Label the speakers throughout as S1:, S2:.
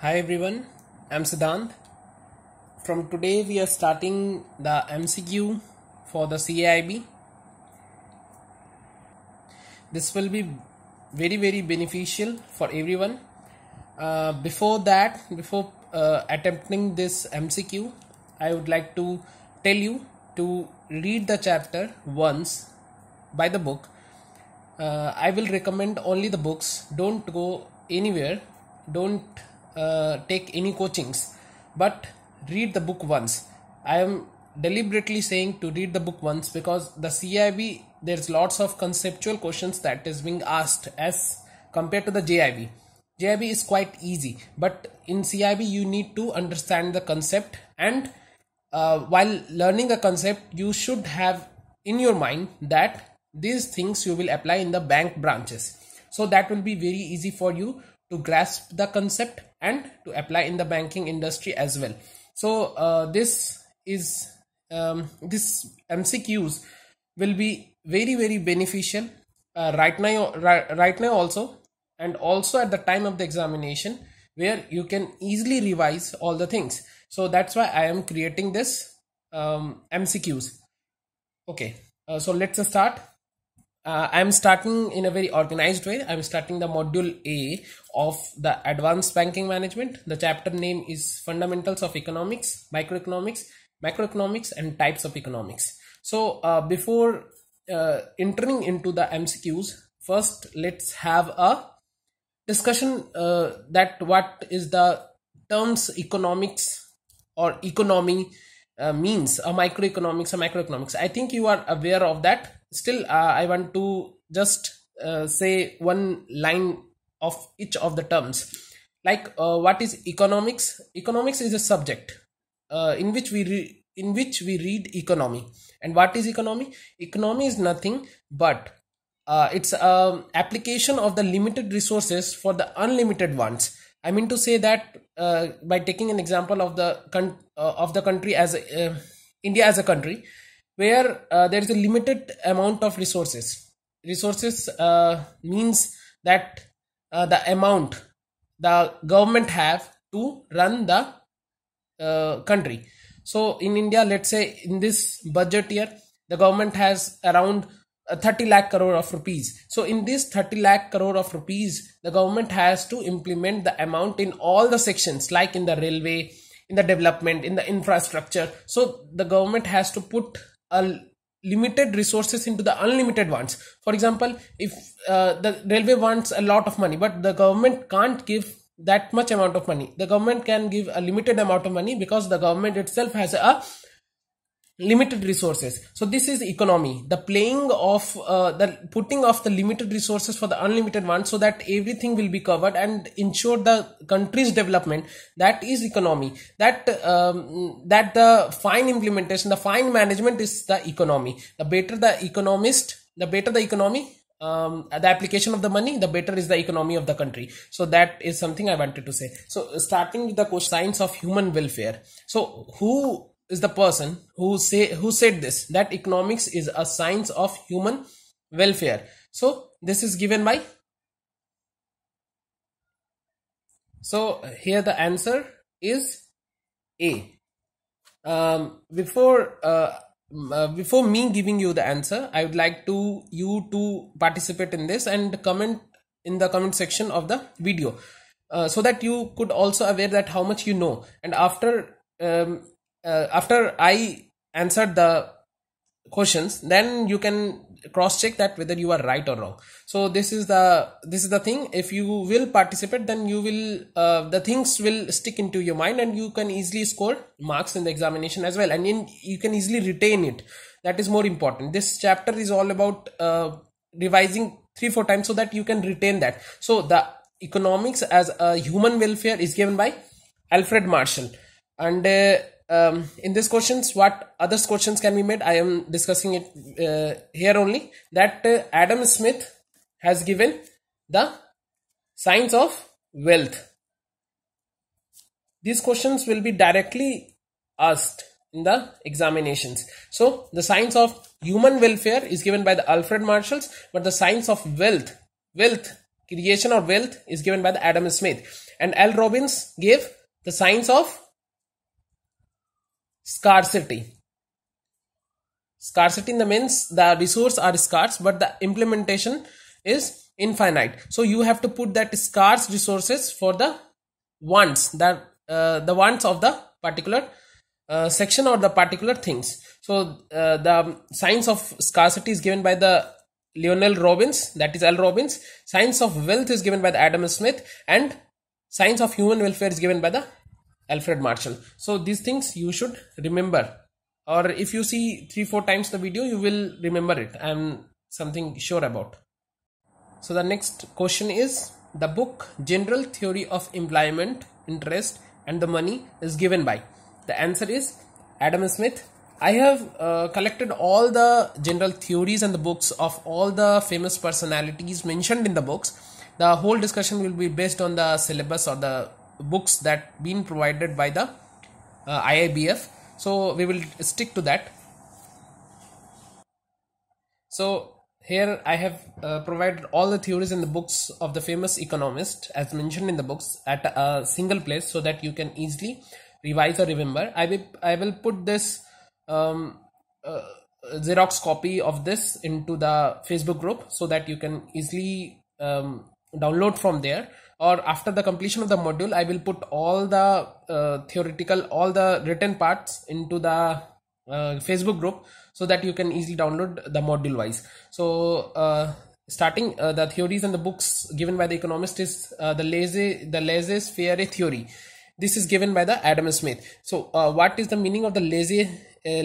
S1: Hi everyone, I'm Siddhant. From today, we are starting the MCQ for the CAIB. This will be very, very beneficial for everyone. Uh, before that, before uh, attempting this MCQ, I would like to tell you to read the chapter once by the book. Uh, I will recommend only the books, don't go anywhere, don't uh, take any coachings but read the book once i am deliberately saying to read the book once because the cib there's lots of conceptual questions that is being asked as compared to the jib jib is quite easy but in cib you need to understand the concept and uh, while learning a concept you should have in your mind that these things you will apply in the bank branches so that will be very easy for you to grasp the concept and to apply in the banking industry as well so uh, this is um, this mcqs will be very very beneficial uh, right now right, right now also and also at the time of the examination where you can easily revise all the things so that's why i am creating this um, mcqs okay uh, so let's start uh, I'm starting in a very organized way. I'm starting the module A of the advanced banking management. The chapter name is fundamentals of economics, microeconomics, macroeconomics and types of economics. So uh, before uh, entering into the MCQs, first let's have a discussion uh, that what is the terms economics or economy uh, means, a microeconomics, or macroeconomics. I think you are aware of that still uh, i want to just uh, say one line of each of the terms like uh, what is economics economics is a subject uh, in which we re- in which we read economy and what is economy economy is nothing but uh, it's a um, application of the limited resources for the unlimited ones i mean to say that uh, by taking an example of the con- of the country as a, india as a country where uh, there is a limited amount of resources. Resources uh, means that uh, the amount the government have to run the uh, country. So in India, let's say in this budget year, the government has around uh, 30 lakh crore of rupees. So in this 30 lakh crore of rupees, the government has to implement the amount in all the sections, like in the railway, in the development, in the infrastructure. So the government has to put a limited resources into the unlimited ones for example if uh, the railway wants a lot of money but the government can't give that much amount of money the government can give a limited amount of money because the government itself has a limited resources so this is economy the playing of uh, the putting of the limited resources for the unlimited one so that everything will be covered and ensure the country's development that is economy that um, that the fine implementation the fine management is the economy the better the economist the better the economy um, the application of the money, the better is the economy of the country. So that is something I wanted to say. So starting with the science of human welfare. So who is the person who say who said this that economics is a science of human welfare so this is given by so here the answer is a um, before uh, uh, before me giving you the answer i would like to you to participate in this and comment in the comment section of the video uh, so that you could also aware that how much you know and after um, uh, after I answered the questions, then you can cross check that whether you are right or wrong. So this is the this is the thing. If you will participate, then you will uh, the things will stick into your mind, and you can easily score marks in the examination as well, and in, you can easily retain it. That is more important. This chapter is all about uh, revising three four times so that you can retain that. So the economics as a human welfare is given by Alfred Marshall, and uh, um, in this questions what other questions can be made i am discussing it uh, here only that uh, adam smith has given the science of wealth these questions will be directly asked in the examinations so the science of human welfare is given by the alfred marshalls but the science of wealth wealth creation or wealth is given by the adam smith and al robbins gave the science of scarcity scarcity in the means the resource are scarce but the implementation is infinite so you have to put that scarce resources for the wants that uh, the wants of the particular uh, section or the particular things so uh, the science of scarcity is given by the Lionel Robbins, that is L. Robbins. Science of wealth is given by the Adam Smith, and science of human welfare is given by the Alfred Marshall. So these things you should remember or if you see three four times the video you will remember it i'm something sure about so the next question is the book general theory of employment interest and the money is given by the answer is adam smith i have uh, collected all the general theories and the books of all the famous personalities mentioned in the books the whole discussion will be based on the syllabus or the books that been provided by the uh, IIBF. So we will stick to that. So here I have uh, provided all the theories in the books of the famous economist as mentioned in the books at a single place so that you can easily revise or remember. I will, I will put this um, uh, Xerox copy of this into the Facebook group so that you can easily um, download from there or after the completion of the module i will put all the uh, theoretical all the written parts into the uh, facebook group so that you can easily download the module wise so uh, starting uh, the theories and the books given by the economist is uh, the laissez the laissez faire theory this is given by the adam smith so uh, what is the meaning of the laissez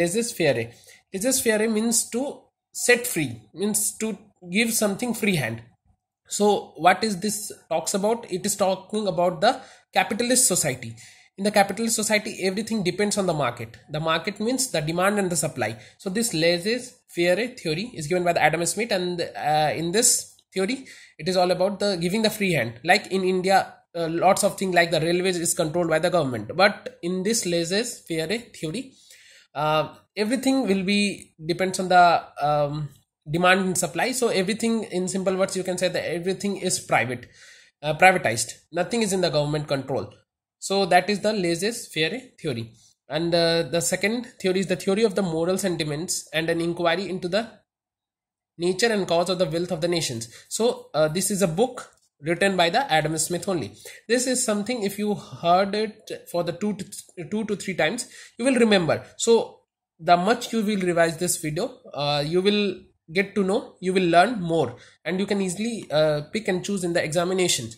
S1: laissez faire laissez faire means to set free means to give something free hand so what is this talks about it is talking about the capitalist society in the capitalist society everything depends on the market the market means the demand and the supply so this laissez faire theory is given by the adam smith and uh, in this theory it is all about the giving the free hand like in india uh, lots of things like the railways is controlled by the government but in this laissez faire theory uh, everything will be depends on the um, demand and supply so everything in simple words you can say that everything is private uh, privatized nothing is in the government control so that is the laissez-faire theory and uh, the second theory is the theory of the moral sentiments and an inquiry into the nature and cause of the wealth of the nations so uh, this is a book written by the adam smith only this is something if you heard it for the two to, th two to three times you will remember so the much you will revise this video uh, you will get to know you will learn more and you can easily uh, pick and choose in the examinations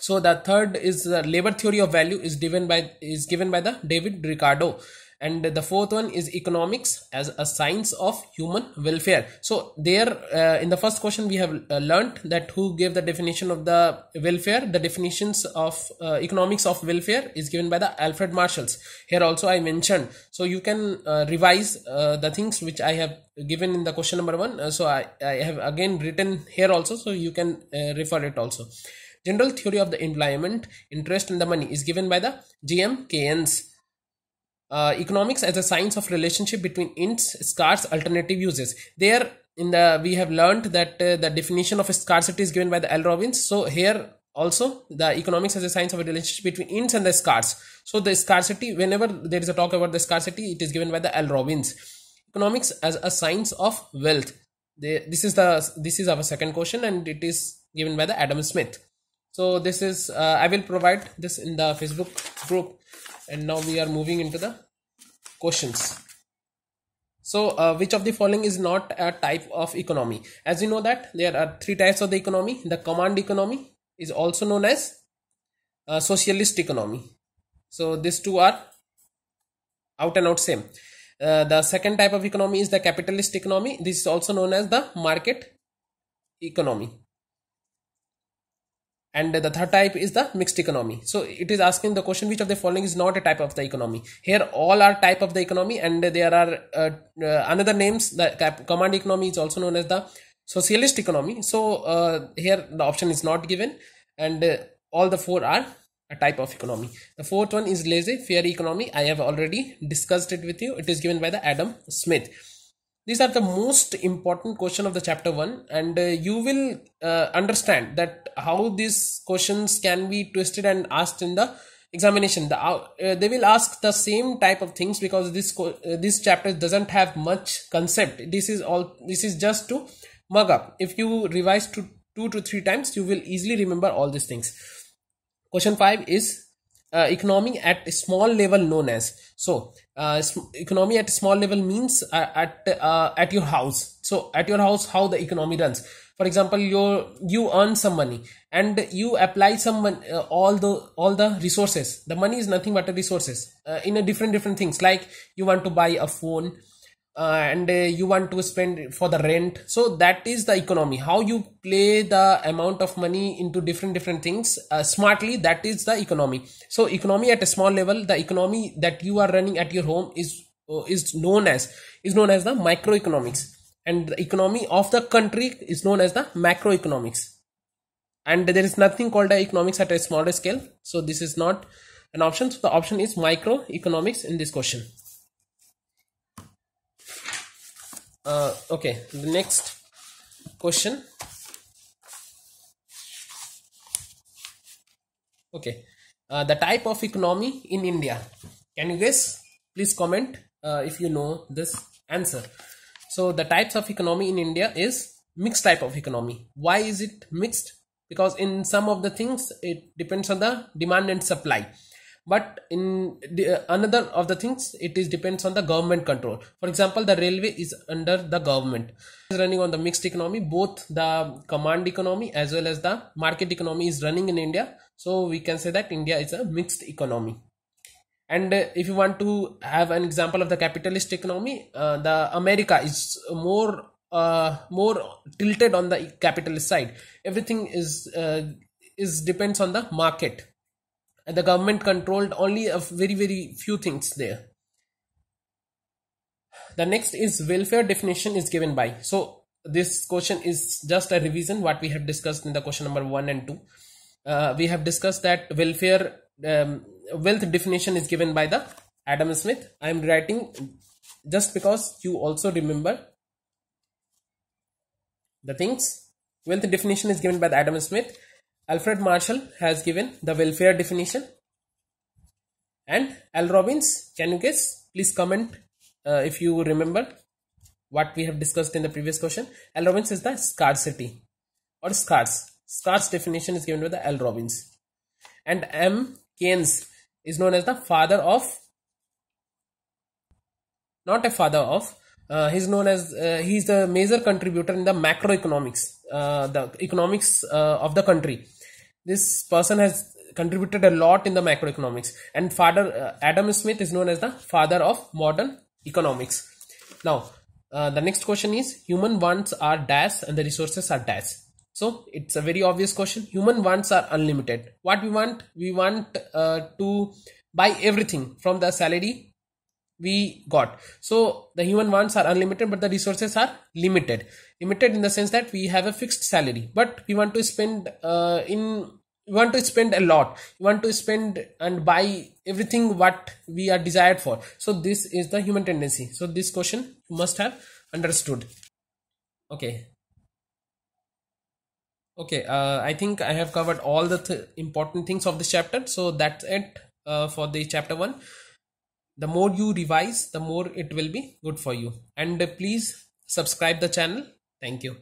S1: so the third is the uh, labor theory of value is given by is given by the david ricardo and the fourth one is economics as a science of human welfare so there uh, in the first question we have uh, learned that who gave the definition of the welfare the definitions of uh, economics of welfare is given by the alfred marshalls here also i mentioned so you can uh, revise uh, the things which i have given in the question number 1 uh, so i i have again written here also so you can refer it also general theory of the employment, interest and the money is given by the gm keynes uh, economics as a science of relationship between ints, scarce, alternative uses. There, in the we have learned that uh, the definition of scarcity is given by the L. Robbins. So here also, the economics as a science of a relationship between ints and the scarce. So the scarcity, whenever there is a talk about the scarcity, it is given by the L. Robbins. Economics as a science of wealth. this is the this is our second question, and it is given by the Adam Smith. So this is uh, I will provide this in the Facebook group and now we are moving into the questions so uh, which of the following is not a type of economy as you know that there are three types of the economy the command economy is also known as uh, socialist economy so these two are out and out same uh, the second type of economy is the capitalist economy this is also known as the market economy and the third type is the mixed economy so it is asking the question which of the following is not a type of the economy here all are type of the economy and there are uh, uh, another names the command economy is also known as the socialist economy so uh, here the option is not given and uh, all the four are a type of economy the fourth one is laissez-faire economy i have already discussed it with you it is given by the adam smith these are the most important question of the chapter 1 and uh, you will uh, understand that how these questions can be twisted and asked in the examination the uh, they will ask the same type of things because this uh, this chapter doesn't have much concept this is all this is just to mug up if you revise to two to three times you will easily remember all these things question 5 is uh, economy at small level known as so uh, economy at small level means uh, at uh, at your house so at your house how the economy runs for example you you earn some money and you apply some uh, all the all the resources the money is nothing but the resources uh, in a different different things like you want to buy a phone uh, and uh, you want to spend for the rent so that is the economy how you play the amount of money into different different things uh, smartly that is the economy so economy at a small level the economy that you are running at your home is uh, is known as is known as the microeconomics and the economy of the country is known as the macroeconomics and there is nothing called economics at a smaller scale so this is not an option so the option is microeconomics in this question uh, okay the next question okay uh, the type of economy in india can you guess please comment uh, if you know this answer so the types of economy in india is mixed type of economy why is it mixed because in some of the things it depends on the demand and supply but in the, uh, another of the things it is depends on the government control for example the railway is under the government is running on the mixed economy both the command economy as well as the market economy is running in india so we can say that india is a mixed economy and uh, if you want to have an example of the capitalist economy uh, the america is more uh, more tilted on the capitalist side everything is uh, is depends on the market and the government controlled only a very very few things there the next is welfare definition is given by so this question is just a revision what we have discussed in the question number 1 and 2 uh, we have discussed that welfare um, wealth definition is given by the adam smith i am writing just because you also remember the things wealth definition is given by the adam smith Alfred Marshall has given the welfare definition. And Al Robbins, can you guess? Please comment uh, if you remember what we have discussed in the previous question. Al Robbins is the scarcity or scarce. Scarce definition is given by the Al Robbins. And M. Keynes is known as the father of, not a father of, uh, he's known as uh, he's the major contributor in the macroeconomics uh, the economics uh, of the country this person has contributed a lot in the macroeconomics and father uh, adam smith is known as the father of modern economics now uh, the next question is human wants are dash and the resources are dash so it's a very obvious question human wants are unlimited what we want we want uh, to buy everything from the salary we got. So the human wants are unlimited, but the resources are limited. Limited in the sense that we have a fixed salary, but we want to spend uh, in we want to spend a lot. We want to spend and buy everything what we are desired for. So this is the human tendency. So this question you must have understood. Okay. Okay, uh, I think I have covered all the th important things of this chapter. So that's it uh, for the chapter one the more you revise the more it will be good for you and please subscribe the channel thank you